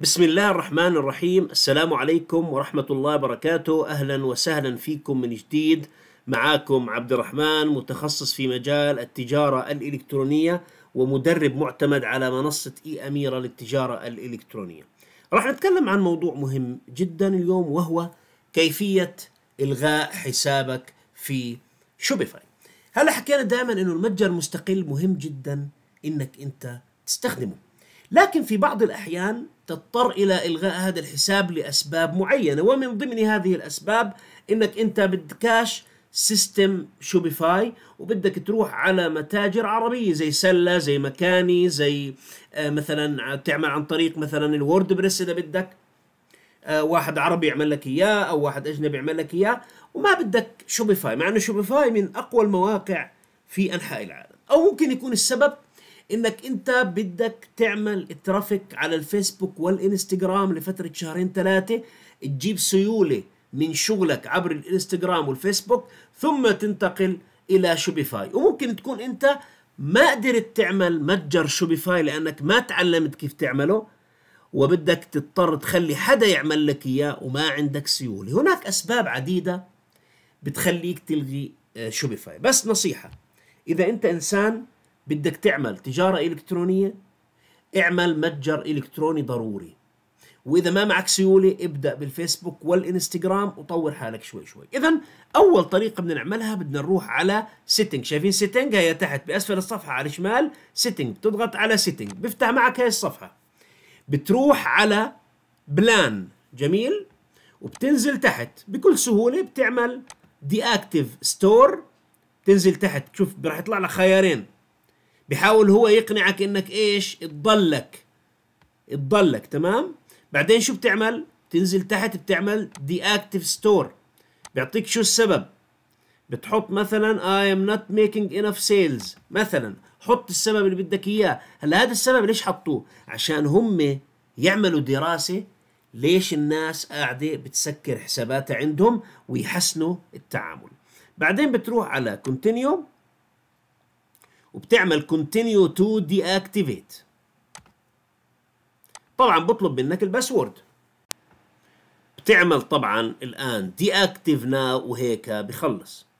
بسم الله الرحمن الرحيم السلام عليكم ورحمة الله وبركاته أهلا وسهلا فيكم من جديد معاكم عبد الرحمن متخصص في مجال التجارة الإلكترونية ومدرب معتمد على منصة إي أميرة للتجارة الإلكترونية راح نتكلم عن موضوع مهم جدا اليوم وهو كيفية إلغاء حسابك في شوبيفاي هلا حكينا دائما أنه المتجر المستقل مهم جدا أنك أنت تستخدمه لكن في بعض الأحيان تضطر إلى إلغاء هذا الحساب لأسباب معينة ومن ضمن هذه الأسباب إنك أنت بدكاش سيستم شوبيفاي وبدك تروح على متاجر عربيه زي سله زي مكاني زي آه، مثلا تعمل عن طريق مثلا الورد بريس اذا بدك آه، واحد عربي يعمل لك اياه او واحد اجنبي يعمل لك اياه وما بدك شوبيفاي مع انه شوبيفاي من اقوى المواقع في انحاء العالم او ممكن يكون السبب انك انت بدك تعمل ترافيك على الفيسبوك والانستغرام لفتره شهرين ثلاثه تجيب سيوله من شغلك عبر الانستغرام والفيسبوك ثم تنتقل الى شوبيفاي وممكن تكون انت ما قدرت تعمل متجر شوبيفاي لانك ما تعلمت كيف تعمله وبدك تضطر تخلي حدا يعمل لك اياه وما عندك سيوله هناك اسباب عديده بتخليك تلغي شوبيفاي آه، بس نصيحه اذا انت انسان بدك تعمل تجارة إلكترونية اعمل متجر إلكتروني ضروري وإذا ما معك سيولة ابدأ بالفيسبوك والإنستغرام وطور حالك شوي شوي إذا أول طريقة بدنا نعملها بدنا نروح على سيتنج شايفين سيتنج هي تحت بأسفل الصفحة على الشمال سيتنج بتضغط على سيتنج بيفتح معك هاي الصفحة بتروح على بلان جميل وبتنزل تحت بكل سهولة بتعمل دي اكتف ستور تنزل تحت شوف راح يطلع لك خيارين بحاول هو يقنعك انك ايش تضلك تضلك تمام بعدين شو بتعمل تنزل تحت بتعمل دي اكتف ستور بيعطيك شو السبب بتحط مثلا I am not making enough sales مثلا حط السبب اللي بدك اياه هلا هذا السبب ليش حطوه عشان هم يعملوا دراسه ليش الناس قاعده بتسكر حساباتها عندهم ويحسنوا التعامل بعدين بتروح على كونتينيو وبتعمل continue to deactivate طبعا بطلب منك الباسورد بتعمل طبعا الان deactive now وهيك بخلص